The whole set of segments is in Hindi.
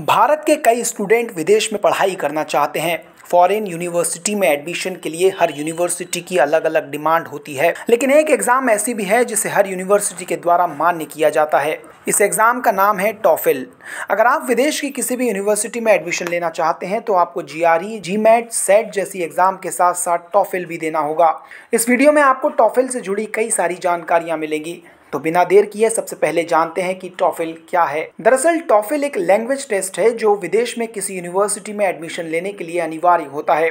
भारत के कई स्टूडेंट विदेश में पढ़ाई करना चाहते हैं फॉरेन यूनिवर्सिटी में एडमिशन के लिए हर यूनिवर्सिटी की अलग अलग डिमांड होती है लेकिन एक एग्ज़ाम ऐसी भी है जिसे हर यूनिवर्सिटी के द्वारा मान्य किया जाता है इस एग्ज़ाम का नाम है टॉफिल अगर आप विदेश की किसी भी यूनिवर्सिटी में एडमिशन लेना चाहते हैं तो आपको G R E GMAT SAT जैसी एग्ज़ाम के साथ साथ टॉफिल भी देना होगा इस वीडियो में आपको टॉफिल से जुड़ी कई सारी जानकारियाँ मिलेंगी तो बिना देर किए सबसे पहले जानते हैं कि टॉफिल क्या है दरअसल टॉफिल एक लैंग्वेज टेस्ट है जो विदेश में किसी यूनिवर्सिटी में एडमिशन लेने के लिए अनिवार्य होता है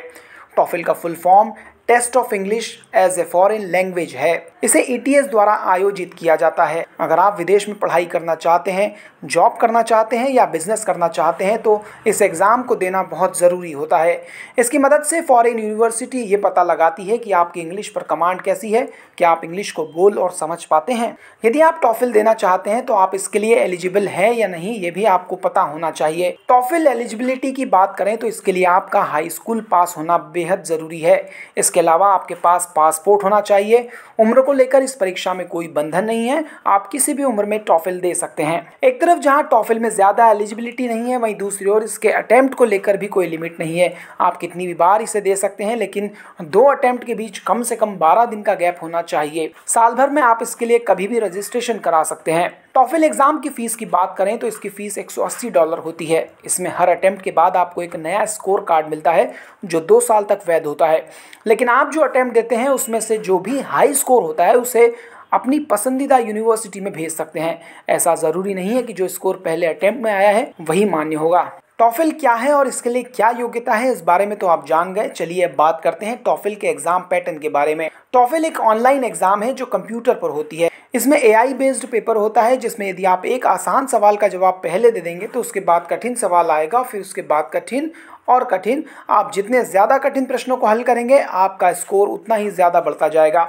टॉफिल का full form test of English as a foreign language है इसे ई e द्वारा आयोजित किया जाता है अगर आप विदेश में पढ़ाई करना चाहते हैं जॉब करना चाहते हैं या बिजनेस करना चाहते हैं तो इस एग्ज़ाम को देना बहुत ज़रूरी होता है इसकी मदद से फॉरेन यूनिवर्सिटी ये पता लगाती है कि आपकी इंग्लिश पर कमांड कैसी है क्या आप इंग्लिश को बोल और समझ पाते हैं यदि आप टॉफिल देना चाहते हैं तो आप इसके लिए एलिजिबल है या नहीं ये भी आपको पता होना चाहिए टॉफिल एलिजिबिलिटी की बात करें तो इसके लिए आपका हाई स्कूल पास होना बेहद ज़रूरी है इस इसके अलावा आपके पास पासपोर्ट होना चाहिए उम्र को लेकर इस परीक्षा में कोई बंधन नहीं है आप किसी भी उम्र में टॉफिल दे सकते हैं एक तरफ जहाँ टॉफिल में ज़्यादा एलिजिबिलिटी नहीं है वहीं दूसरी ओर इसके अटैम्प्ट को लेकर भी कोई लिमिट नहीं है आप कितनी भी बार इसे दे सकते हैं लेकिन दो अटैम्प्ट के बीच कम से कम बारह दिन का गैप होना चाहिए साल भर में आप इसके लिए कभी भी रजिस्ट्रेशन करा सकते हैं टॉफिल एग्ज़ाम की फ़ीस की बात करें तो इसकी फ़ीस 180 डॉलर होती है इसमें हर अटैम्प्ट के बाद आपको एक नया स्कोर कार्ड मिलता है जो दो साल तक वैध होता है लेकिन आप जो अटैम्प्ट देते हैं उसमें से जो भी हाई स्कोर होता है उसे अपनी पसंदीदा यूनिवर्सिटी में भेज सकते हैं ऐसा ज़रूरी नहीं है कि जो स्कोर पहले अटैम्प्ट में आया है वही मान्य होगा टॉफिल क्या है और इसके लिए क्या योग्यता है इस बारे में तो आप जान गए चलिए अब बात करते हैं टॉफिल के एग्जाम पैटर्न के बारे में टॉफिल एक ऑनलाइन एग्जाम है जो कंप्यूटर पर होती है इसमें आई बेस्ड पेपर होता है जिसमें यदि आप एक आसान सवाल का जवाब पहले दे देंगे तो उसके बाद कठिन सवाल आएगा फिर उसके बाद कठिन और कठिन आप जितने ज़्यादा कठिन प्रश्नों को हल करेंगे आपका स्कोर उतना ही ज़्यादा बढ़ता जाएगा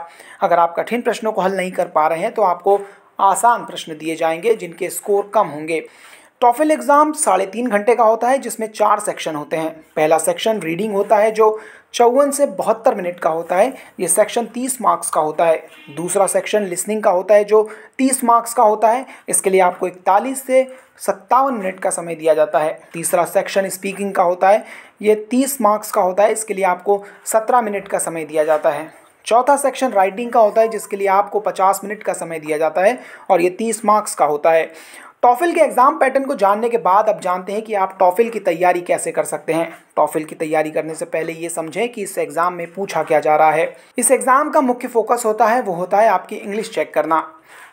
अगर आप कठिन प्रश्नों को हल नहीं कर पा रहे हैं तो आपको आसान प्रश्न दिए जाएंगे जिनके स्कोर कम होंगे टॉफिल एग्ज़ाम साढ़े तीन घंटे का होता है जिसमें चार सेक्शन होते हैं पहला सेक्शन रीडिंग होता है जो चौवन से बहत्तर मिनट का होता है ये सेक्शन तीस मार्क्स का होता है दूसरा सेक्शन लिसनिंग का होता है जो तीस मार्क्स का होता है इसके लिए आपको इकतालीस से सत्तावन मिनट का समय दिया जाता है तीसरा सेक्शन स्पीकिंग का होता है ये तीस मार्क्स का होता है इसके लिए आपको सत्रह मिनट का समय दिया जाता है चौथा सेक्शन राइटिंग का होता है जिसके लिए आपको 50 मिनट का समय दिया जाता है और ये 30 मार्क्स का होता है टॉफिल के एग्ज़ाम पैटर्न को जानने के बाद अब जानते हैं कि आप टॉफिल की तैयारी कैसे कर सकते हैं टॉफिल की तैयारी करने से पहले ये समझें कि इस एग्ज़ाम में पूछा क्या जा रहा है इस एग्ज़ाम का मुख्य फोकस होता है वो होता है आपकी इंग्लिश चेक करना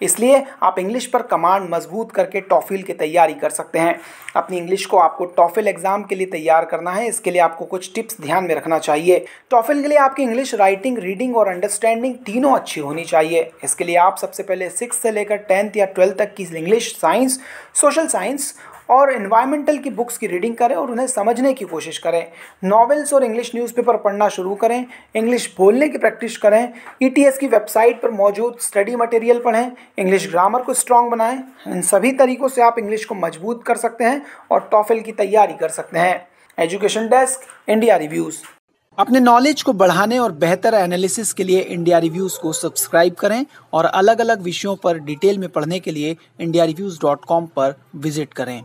इसलिए आप इंग्लिश पर कमांड मजबूत करके टॉफिल की तैयारी कर सकते हैं अपनी इंग्लिश को आपको टॉफिल एग्ज़ाम के लिए तैयार करना है इसके लिए आपको कुछ टिप्स ध्यान में रखना चाहिए टॉफिल के लिए आपकी इंग्लिश राइटिंग रीडिंग और अंडरस्टैंडिंग तीनों अच्छी होनी चाहिए इसके लिए आप सबसे पहले सिक्स से लेकर टेंथ या ट्वेल्थ तक की इंग्लिश साइंस सोशल साइंस और इन्वायरमेंटल की बुक्स की रीडिंग करें और उन्हें समझने की कोशिश करें नॉवेल्स और इंग्लिश न्यूज़पेपर पढ़ना शुरू करें इंग्लिश बोलने की प्रैक्टिस करें ई e की वेबसाइट पर मौजूद स्टडी मटेरियल पढ़ें इंग्लिश ग्रामर को स्ट्रॉन्ग बनाएं इन सभी तरीक़ों से आप इंग्लिश को मजबूत कर सकते हैं और टॉफिल की तैयारी कर सकते हैं एजुकेशन डेस्क इंडिया रिव्यूज़ अपने नॉलेज को बढ़ाने और बेहतर एनालिसिस के लिए इंडिया रिव्यूज़ को सब्सक्राइब करें और अलग अलग विषयों पर डिटेल में पढ़ने के लिए इंडिया रिव्यूज़ डॉट कॉम पर विजिट करें